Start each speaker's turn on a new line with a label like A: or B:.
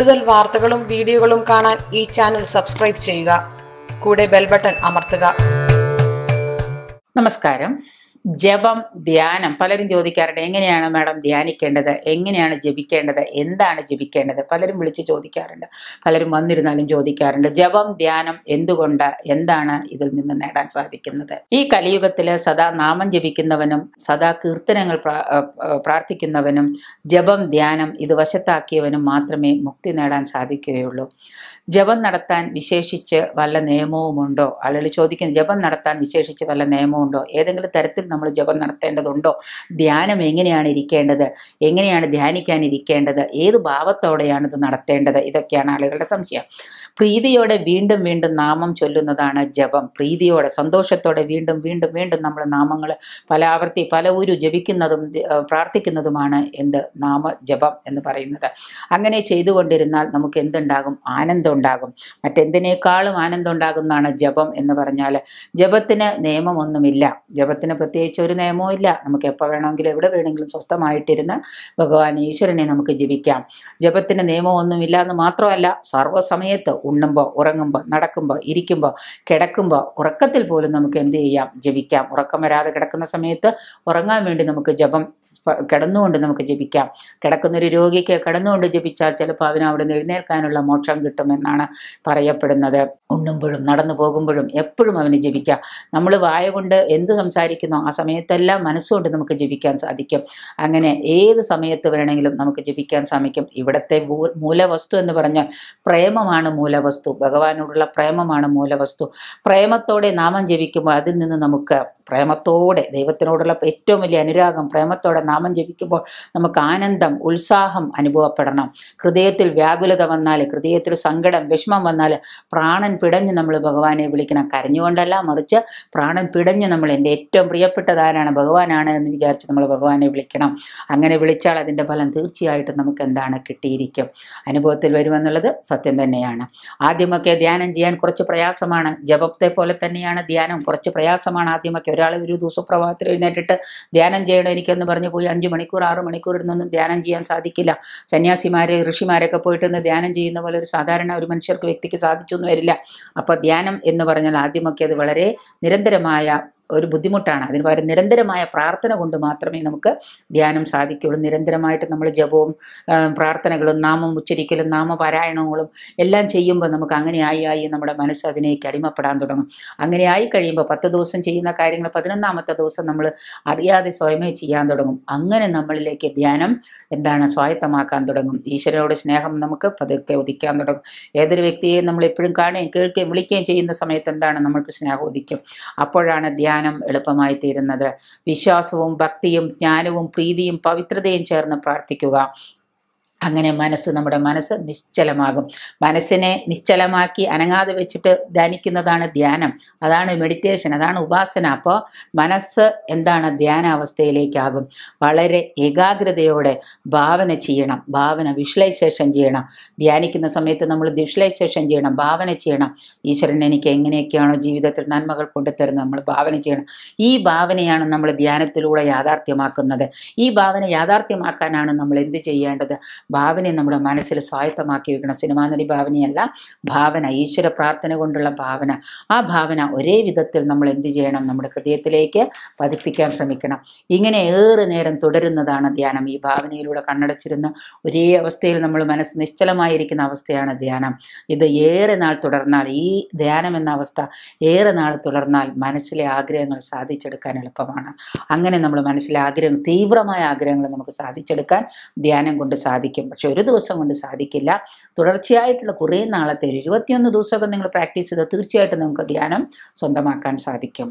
A: കൂടുതൽ വാർത്തകളും വീഡിയോകളും കാണാൻ ഈ ചാനൽ സബ്സ്ക്രൈബ് ചെയ്യുക കൂടെ ബെൽ ബട്ടൺ അമർത്തുക നമസ്കാരം ജപം ധ്യാനം പലരും ചോദിക്കാറുണ്ട് എങ്ങനെയാണ് മാഡം ധ്യാനിക്കേണ്ടത് എങ്ങനെയാണ് ജപിക്കേണ്ടത് എന്താണ് ജപിക്കേണ്ടത് പലരും വിളിച്ച് ചോദിക്കാറുണ്ട് പലരും വന്നിരുന്നാലും ചോദിക്കാറുണ്ട് ജപം ധ്യാനം എന്തുകൊണ്ട് എന്താണ് ഇതിൽ നിന്ന് നേടാൻ സാധിക്കുന്നത് ഈ കലിയുഗത്തിൽ സദാ നാമം ജപിക്കുന്നവനും സദാ കീർത്തനങ്ങൾ പ്രാർത്ഥിക്കുന്നവനും ജപം ധ്യാനം ഇത് വശത്താക്കിയവനും മാത്രമേ മുക്തി നേടാൻ സാധിക്കുകയുള്ളൂ ജപം നടത്താൻ വിശേഷിച്ച് വല്ല നിയമവുമുണ്ടോ ആളുകൾ ചോദിക്കുന്നു ജപം നടത്താൻ വിശേഷിച്ച് വല്ല നിയമമുണ്ടോ ഏതെങ്കിലും തരത്തിൽ നമ്മൾ ജപം നടത്തേണ്ടതുണ്ടോ ധ്യാനം എങ്ങനെയാണ് ഇരിക്കേണ്ടത് എങ്ങനെയാണ് ധ്യാനിക്കാൻ ഇരിക്കേണ്ടത് ഏത് ഭാവത്തോടെയാണ് ഇത് നടത്തേണ്ടത് ഇതൊക്കെയാണ് ആളുകളുടെ സംശയം പ്രീതിയോടെ വീണ്ടും വീണ്ടും നാമം ചൊല്ലുന്നതാണ് ജപം പ്രീതിയോടെ സന്തോഷത്തോടെ വീണ്ടും വീണ്ടും വീണ്ടും നമ്മൾ നാമങ്ങൾ പല ആവർത്തി പല ഊരു ജപിക്കുന്നതും പ്രാർത്ഥിക്കുന്നതുമാണ് എന്ത് നാമ ജപം എന്ന് പറയുന്നത് അങ്ങനെ ചെയ്തുകൊണ്ടിരുന്നാൽ നമുക്ക് എന്തുണ്ടാകും ആനന്ദം ഉണ്ടാകും മറ്റെന്തിനേക്കാളും ആനന്ദം ഉണ്ടാകുന്നതാണ് ജപം എന്ന് പറഞ്ഞാൽ ജപത്തിന് നിയമമൊന്നുമില്ല ജപത്തിന് പ്രത്യേക പ്രത്യേകിച്ച് ഒരു നിയമവും ഇല്ല നമുക്ക് എപ്പോൾ വേണമെങ്കിലും എവിടെ വേണമെങ്കിലും സ്വസ്ഥമായിട്ടിരുന്ന് ഭഗവാൻ ഈശ്വരനെ നമുക്ക് ജീവിക്കാം ജപത്തിന് നിയമമൊന്നുമില്ല എന്ന് മാത്രമല്ല സർവ്വസമയത്ത് ഉണ്ണുമ്പോൾ ഉറങ്ങുമ്പോൾ നടക്കുമ്പോൾ ഇരിക്കുമ്പോൾ കിടക്കുമ്പോൾ ഉറക്കത്തിൽ പോലും നമുക്ക് എന്ത് ചെയ്യാം ജപിക്കാം ഉറക്കം വരാതെ കിടക്കുന്ന സമയത്ത് ഉറങ്ങാൻ വേണ്ടി നമുക്ക് ജപം കിടന്നുകൊണ്ട് നമുക്ക് ജപിക്കാം കിടക്കുന്നൊരു രോഗിക്ക് കിടന്നുകൊണ്ട് ജപിച്ചാൽ ചിലപ്പോൾ അവന് അവിടെ നിന്ന് എഴുന്നേൽക്കാനുള്ള മോക്ഷം കിട്ടുമെന്നാണ് പറയപ്പെടുന്നത് ഉണ്ണുമ്പോഴും നടന്നു പോകുമ്പോഴും എപ്പോഴും അവന് ജപിക്കാം നമ്മൾ വായ കൊണ്ട് എന്ത് സംസാരിക്കുന്നോ സമയത്തെല്ലാം മനസ്സുകൊണ്ട് നമുക്ക് ജപിക്കാൻ സാധിക്കും അങ്ങനെ ഏത് സമയത്ത് വേണമെങ്കിലും നമുക്ക് ജപിക്കാൻ സാധിക്കും ഇവിടുത്തെ മൂലവസ്തു എന്ന് പറഞ്ഞാൽ പ്രേമമാണ് മൂലവസ്തു ഭഗവാനോടുള്ള പ്രേമമാണ് മൂലവസ്തു പ്രേമത്തോടെ നാമം ജപിക്കുമ്പോൾ അതിൽ നിന്ന് നമുക്ക് പ്രേമത്തോടെ ദൈവത്തിനോടുള്ള ഏറ്റവും വലിയ അനുരാഗം പ്രേമത്തോടെ നാമം ജപിക്കുമ്പോൾ നമുക്ക് ആനന്ദം ഉത്സാഹം അനുഭവപ്പെടണം ഹൃദയത്തിൽ വ്യാകുലത വന്നാൽ ഹൃദയത്തിൽ സങ്കടം വിഷമം വന്നാൽ പ്രാണൻ പിടഞ്ഞ് നമ്മൾ ഭഗവാനെ വിളിക്കണം കരഞ്ഞുകൊണ്ടല്ല മറിച്ച് പ്രാണൻ പിടഞ്ഞ് നമ്മൾ എൻ്റെ ഏറ്റവും പ്രിയപ്പെട്ട പ്രിയപ്പെട്ടത് ആരാണ് ഭഗവാനാണ് എന്ന് വിചാരിച്ച് നമ്മൾ ഭഗവാനെ വിളിക്കണം അങ്ങനെ വിളിച്ചാൽ അതിൻ്റെ ഫലം തീർച്ചയായിട്ടും നമുക്ക് എന്താണ് കിട്ടിയിരിക്കും അനുഭവത്തിൽ വരുമെന്നുള്ളത് സത്യം തന്നെയാണ് ആദ്യമൊക്കെ ധ്യാനം ചെയ്യാൻ കുറച്ച് പ്രയാസമാണ് ജപത്തെ പോലെ തന്നെയാണ് ധ്യാനം കുറച്ച് പ്രയാസമാണ് ആദ്യമൊക്കെ ഒരാൾ ഒരു പ്രഭാവത്തിൽ എഴുന്നേറ്റിട്ട് ധ്യാനം ചെയ്യണം എനിക്കെന്ന് പറഞ്ഞു പോയി അഞ്ച് മണിക്കൂർ ആറ് മണിക്കൂർ ഇരുന്നൊന്നും ധ്യാനം ചെയ്യാൻ സാധിക്കില്ല സന്യാസിമാരെ ഋഷിമാരൊക്കെ പോയിട്ട് ഒന്ന് ധ്യാനം ചെയ്യുന്ന പോലെ ഒരു സാധാരണ ഒരു മനുഷ്യർക്ക് വ്യക്തിക്ക് സാധിച്ചൊന്നും വരില്ല അപ്പോൾ ധ്യാനം എന്ന് പറഞ്ഞാൽ ആദ്യമൊക്കെ അത് വളരെ നിരന്തരമായ ഒരു ബുദ്ധിമുട്ടാണ് അതിന് പകരം നിരന്തരമായ പ്രാർത്ഥന കൊണ്ട് മാത്രമേ നമുക്ക് ധ്യാനം സാധിക്കുകയുള്ളൂ നിരന്തരമായിട്ട് നമ്മൾ ജപവും പ്രാർത്ഥനകളും നാമം ഉച്ചരിക്കലും നാമപാരായണങ്ങളും എല്ലാം ചെയ്യുമ്പോൾ നമുക്ക് അങ്ങനെ ആയി ആയി നമ്മുടെ മനസ്സ് അതിനേക്ക് അടിമപ്പെടാൻ തുടങ്ങും അങ്ങനെ ആയി കഴിയുമ്പോൾ പത്ത് ദിവസം ചെയ്യുന്ന കാര്യങ്ങൾ പതിനൊന്നാമത്തെ ദിവസം നമ്മൾ അറിയാതെ സ്വയമേ ചെയ്യാൻ തുടങ്ങും അങ്ങനെ നമ്മളിലേക്ക് ധ്യാനം എന്താണ് സ്വായത്തമാക്കാൻ തുടങ്ങും ഈശ്വരനോട് സ്നേഹം നമുക്ക് പതുക്കെ ഉദിക്കാൻ തുടങ്ങും ഏതൊരു വ്യക്തിയെയും നമ്മൾ എപ്പോഴും കാണുകയും കേൾക്കുകയും വിളിക്കുകയും ചെയ്യുന്ന സമയത്ത് എന്താണ് നമ്മൾക്ക് സ്നേഹം ഉദിക്കും അപ്പോഴാണ് ധ്യാനം ധ്യാനം എളുപ്പമായി തീരുന്നത് വിശ്വാസവും ഭക്തിയും ജ്ഞാനവും പ്രീതിയും പവിത്രതയും ചേർന്ന് പ്രാർത്ഥിക്കുക അങ്ങനെ മനസ്സ് നമ്മുടെ മനസ്സ് നിശ്ചലമാകും മനസ്സിനെ നിശ്ചലമാക്കി അനങ്ങാതെ വെച്ചിട്ട് ധ്യാനിക്കുന്നതാണ് ധ്യാനം അതാണ് മെഡിറ്റേഷൻ അതാണ് ഉപാസന അപ്പോൾ മനസ്സ് എന്താണ് ധ്യാനാവസ്ഥയിലേക്കാകും വളരെ ഏകാഗ്രതയോടെ ഭാവന ചെയ്യണം ഭാവന വിഷ്വലൈസേഷൻ ചെയ്യണം ധ്യാനിക്കുന്ന സമയത്ത് നമ്മൾ വിഷ്വലൈസേഷൻ ചെയ്യണം ഭാവന ചെയ്യണം ഈശ്വരൻ എനിക്ക് എങ്ങനെയൊക്കെയാണോ ജീവിതത്തിൽ നന്മകൾ കൊണ്ടുതരുന്നത് നമ്മൾ ഭാവന ചെയ്യണം ഈ ഭാവനയാണ് നമ്മൾ ധ്യാനത്തിലൂടെ യാഥാർത്ഥ്യമാക്കുന്നത് ഈ ഭാവന യാഥാർത്ഥ്യമാക്കാനാണ് നമ്മൾ എന്ത് ചെയ്യേണ്ടത് ഭാവനയെ നമ്മുടെ മനസ്സിൽ സ്വായത്തമാക്കി വെക്കണം സിനിമാ നടി ഭാവനയല്ല ഭാവന ഈശ്വര പ്രാർത്ഥന കൊണ്ടുള്ള ഭാവന ആ ഭാവന ഒരേ വിധത്തിൽ നമ്മൾ എന്ത് ചെയ്യണം നമ്മുടെ ഹൃദയത്തിലേക്ക് പതിപ്പിക്കാൻ ശ്രമിക്കണം ഇങ്ങനെ ഏറെ നേരം തുടരുന്നതാണ് ധ്യാനം ഈ ഭാവനയിലൂടെ കണ്ണടച്ചിരുന്ന ഒരേ അവസ്ഥയിൽ നമ്മൾ മനസ്സ് നിശ്ചലമായിരിക്കുന്ന അവസ്ഥയാണ് ധ്യാനം ഇത് ഏറെ നാൾ തുടർന്നാൽ ഈ ധ്യാനം എന്ന അവസ്ഥ ഏറെ നാൾ തുടർന്നാൽ മനസ്സിലെ ആഗ്രഹങ്ങൾ സാധിച്ചെടുക്കാൻ എളുപ്പമാണ് അങ്ങനെ നമ്മൾ മനസ്സിലെ ആഗ്രഹം തീവ്രമായ ആഗ്രഹങ്ങൾ നമുക്ക് സാധിച്ചെടുക്കാൻ ധ്യാനം കൊണ്ട് സാധിക്കും സാധിക്കും പക്ഷെ ഒരു ദിവസം കൊണ്ട് സാധിക്കില്ല തുടർച്ചയായിട്ടുള്ള കുറേ നാളത്തെ ഒരു ഇരുപത്തിയൊന്ന് ദിവസമൊക്കെ നിങ്ങൾ പ്രാക്ടീസ് ചെയ്താൽ തീർച്ചയായിട്ടും നിങ്ങൾക്ക് ധ്യാനം സ്വന്തമാക്കാൻ സാധിക്കും